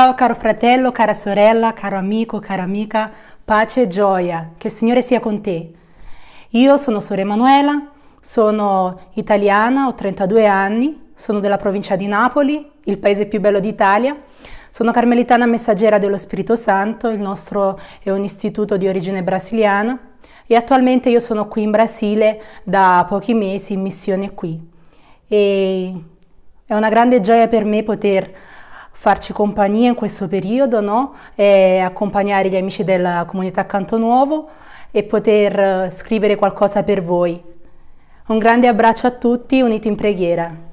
Ciao caro fratello, cara sorella, caro amico, cara amica, pace e gioia, che il Signore sia con te. Io sono Sora Emanuela, sono italiana, ho 32 anni, sono della provincia di Napoli, il paese più bello d'Italia. Sono carmelitana messaggera dello Spirito Santo, il nostro è un istituto di origine brasiliana e attualmente io sono qui in Brasile da pochi mesi in missione qui. E è una grande gioia per me poter farci compagnia in questo periodo, no? e accompagnare gli amici della comunità Canto Nuovo e poter eh, scrivere qualcosa per voi. Un grande abbraccio a tutti, uniti in preghiera.